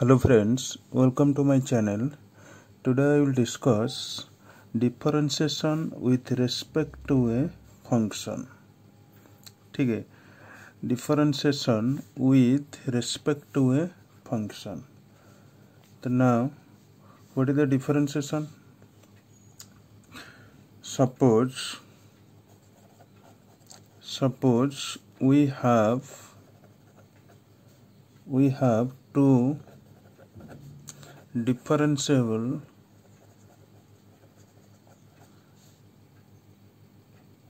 hello friends welcome to my channel today i will discuss differentiation with respect to a function Okay, differentiation with respect to a function so now what is the differentiation suppose suppose we have we have two differentiable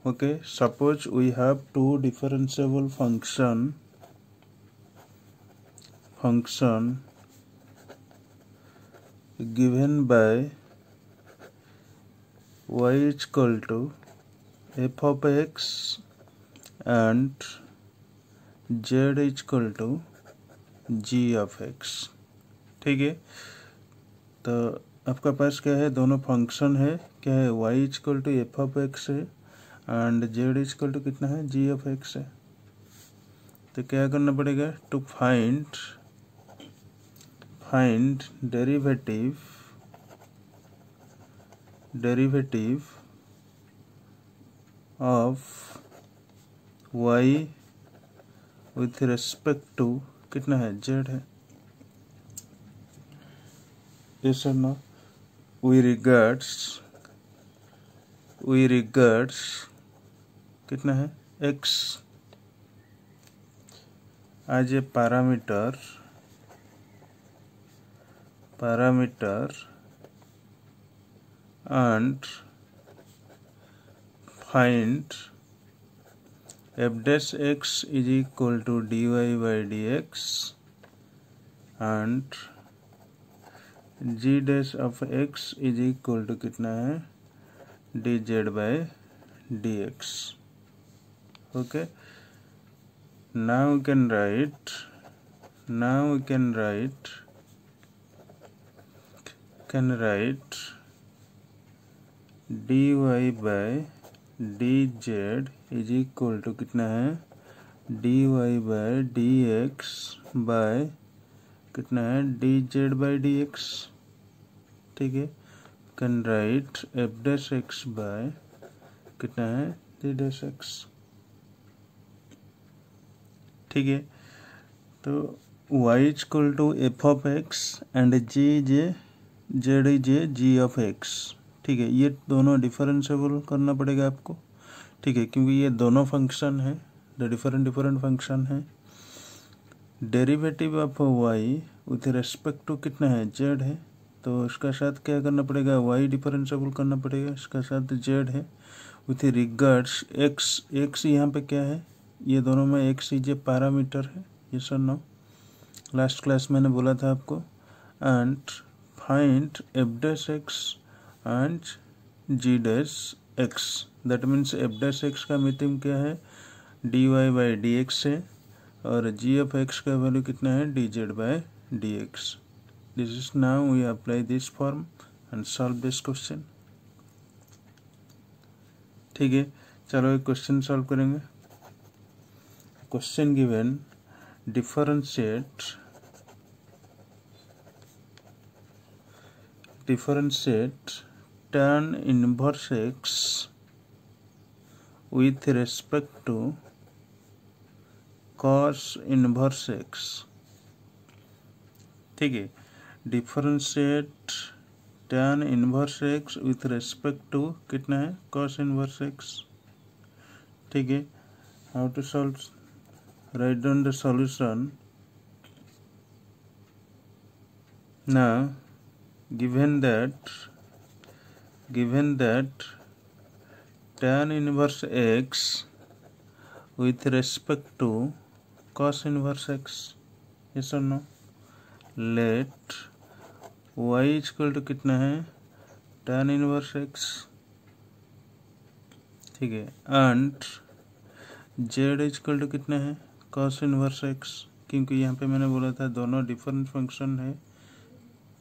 okay suppose we have two differentiable function function given by y is equal to f of x and z is equal to g of x ठीक है तो आपका पास क्या है दोनों function है क्या है Y equal to F of X है एंड जेड इजक्वल टू कितना है जी ऑफ एक्स है तो क्या करना पड़ेगा to find find derivative derivative of Y with respect to कितना है जेड है yes we regards we regards कितना है x आज a parameter parameter and find F dash X is equal to D Y by D X and ji dash of x is equal to कितना है D Z by D X okay now we can write now we can write can write D Y by D Z is equal to कितना है D Y by D x by कितना है D Z by D X ठीक है can write f dash x by कितना है three dash x ठीक है तो y is is equal to F of x and j j z is a g of x ठीक है ये दोनों डिफरेंसेबल करना पड़ेगा आपको ठीक है क्योंकि ये दोनों फंक्शन है द डिफरेंट डिफरेंट फंक्शन है derivative of Y with respect to कितना है जेड है तो इसका साथ क्या करना पड़ेगा वाई डिफरेंशियबल करना पड़ेगा इसका साथ जेड है विथ रिगार्ड्स एक्स एक्स यहाँ पे क्या है ये दोनों में एक्स ही ए पैरामीटर है yes or no last class मैंने बोला था आपको and find f dash x and ji dash x that means f dash x का मीटिंग क्या है D Y by D x है और जी एफ एक्स का वैल्यू कितना है D Z by D x this is now we apply this form and solve this question ठीक है चलो एक क्वेश्चन सॉल्व करेंगे question given differentiate differentiate tan inverse x with respect to cos inverse x ठीक है differentiate tan inverse x with respect to कितना है cos inverse x ठीक है how to solve write down the solution ना given that given that tan inverse x with respect to cos inverse x yes or no let y is equal to कितना है ten inverse x ठीक है and z is equal to कितना है cos inverse x क्योंकि यहाँ पे मैंने बोला था दोनों डिफरेंट फंक्शन है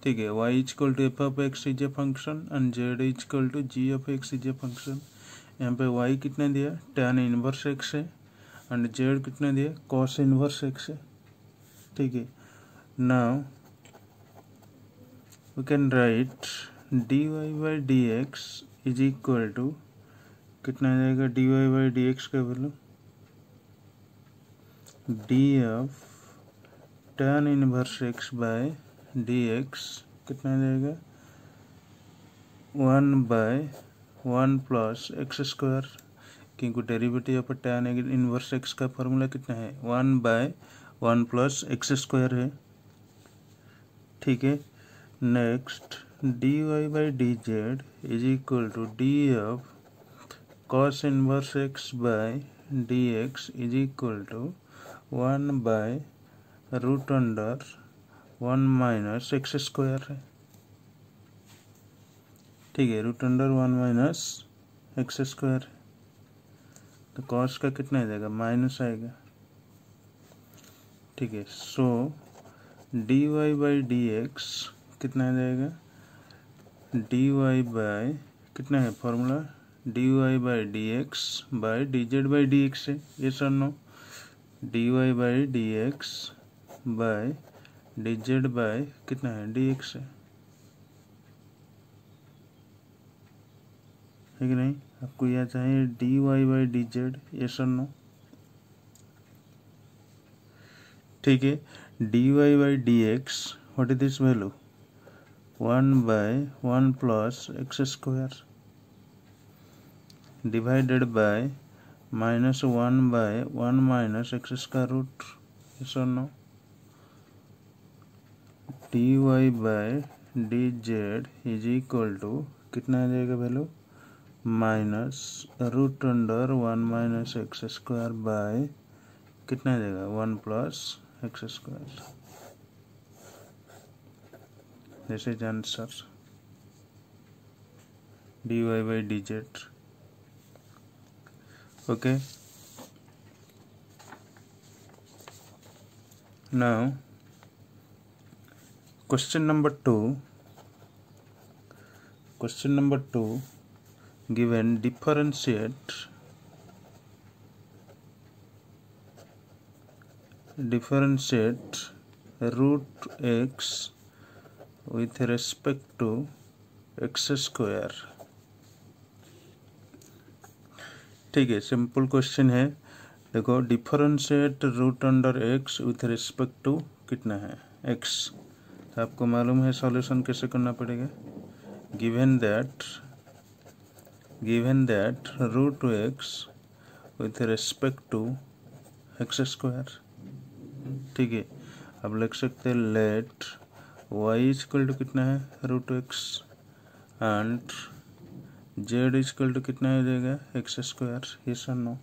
ठीक है y is equal to F of x is a function and z is equal to g of x is a function यहाँ पे वाई कितने दिया टेन इनवर्स एक्स है एंड जेड कितने दिया कॉस इनवर्स एक्स है ठीक है now we can write dy by dx is equal to कितना आ जाएगा d Y by D x का value d f tan inverse x by D x कितना आ जाएगा one by one plus x square क्योंकि derivative of tan inverse x का formula कितना है one by one plus x square है ठीक है next d Y by d Z is equal to d f cos inverse x by D x is equal to one by root under one minus x square है ठीक है root under one minus x square है तो cos का कितना आ जाएगा minus आएगा ठीक है so d Y by D x कितना आ जाएगा डी वाई बाय कितना है formula d Y by D x by d Z by D x है yes or no d Y by D x by D z by कितना है d x है ठीक नहीं आपको यह चाहिए d Y by d z yes or no ठीक है D Y by D x what is this value one by one plus x square divided by minus one by one minus x square root no d Y by D Z is equal to कितना आ जाएगा value minus root under one minus x square by कितना आ जाएगा one plus x square this is answer dy by dz okay now question number 2 question number 2 given differentiate differentiate root x with respect to x square ठीक है simple question है देखो differentiate root under x with respect to कितना है x तो आपको मालूम है सॉल्यूशन कैसे करना पड़ेगा given that given that root to x with respect to x square ठीक है अब लिख सकते हैं लेट वाई इजकल टू कितना है root x and z is equal to कितना हो जाएगा x square yes or no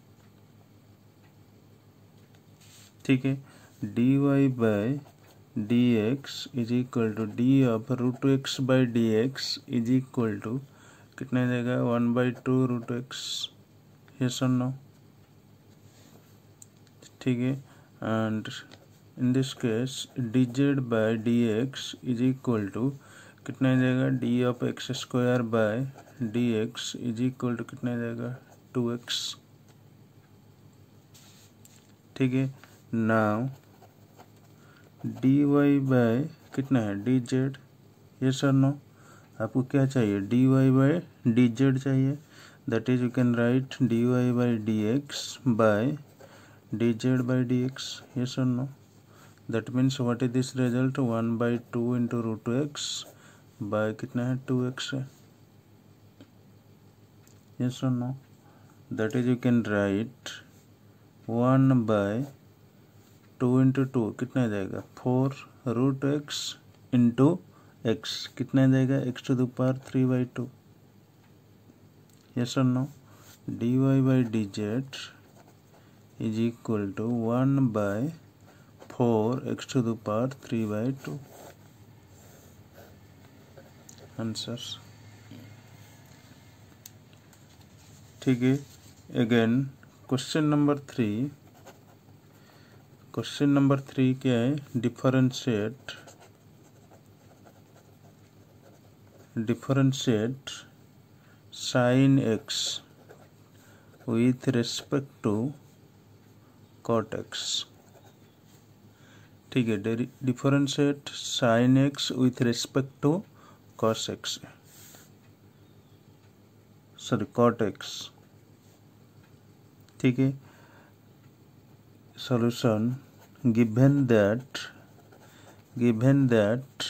ठीक है D Y by D x is equal to d of root x by D x is equal to कितना हो जाएगा one by two root x yes or no ठीक है and in this case d z by D x is equal to कितना जाएगा d of x square bye D x is equal to कितना जाएगा to x ठीक है now d Y by कितना है D z yes or no आपको क्या चाहिए d Y by D z चाहिए that is you can write D Y by D x by D z by D x yes or no that means what is this result one by two into root two x by कितना है two x है yes or no that is you can write one by two into two कितना आ जाएगा four root x into x कितना आ जाएगा x to the power three by two yes और no d Y by d Z is equal to one by four x to the power three by two answer ठीक है again question number three question number three क्या है differentiate differentiate sine x with respect to cot x ठीक है differentiate sine x with respect to cos x sorry cot x ठीक है solution given that given that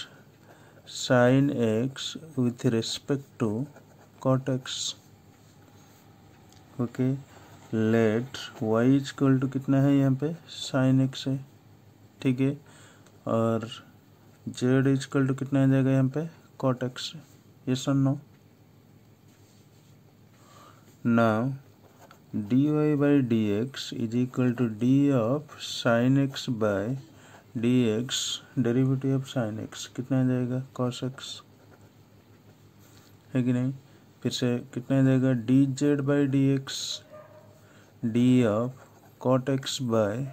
sine x with respect to cot x okay let y is equal to कितना है यहाँ पे sine x है ठीक है और जेड इजकल टू कितना आ जाएगा यहाँ पे कॉटेक्स ये सुन no now d Y by D x is equal to d of sine x by D x derivative of sine x कितना आ जाएगा कॉस एक्स है कि नहीं फिर से कितना आ जाएगा d Z by D x d of cot x by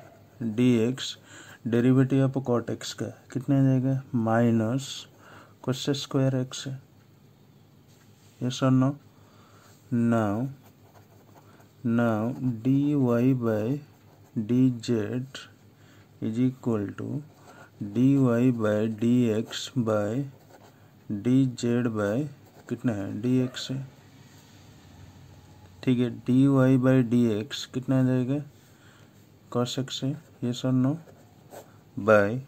D x derivative of cot x का कितने जाएगा माइनस कुछ स्क्वायर एक्स है yes or no now now d Y by D Z is equal to D Y by D x by D z by कितना है d x है ठीक है D Y by D x कितना आ जाएगा cos x है yes or no by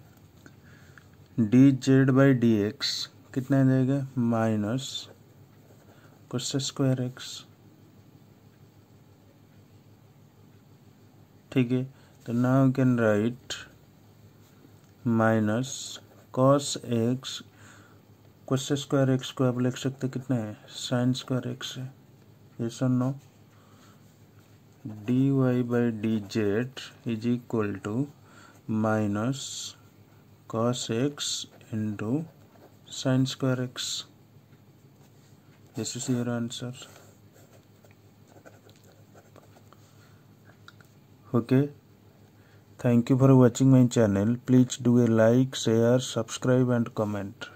D Z by D x कितना देगा माइनस कुछ स्क्वायर एक्स ठीक है तो now can write minus cos x cosec square x को आप लिख सकते कितना है साइन स्क्वायर एक्स है yes or no d Y by d Z is equal to minus cos x into sine square x this is your answer okay thank you for watching my channel please do a like share subscribe and comment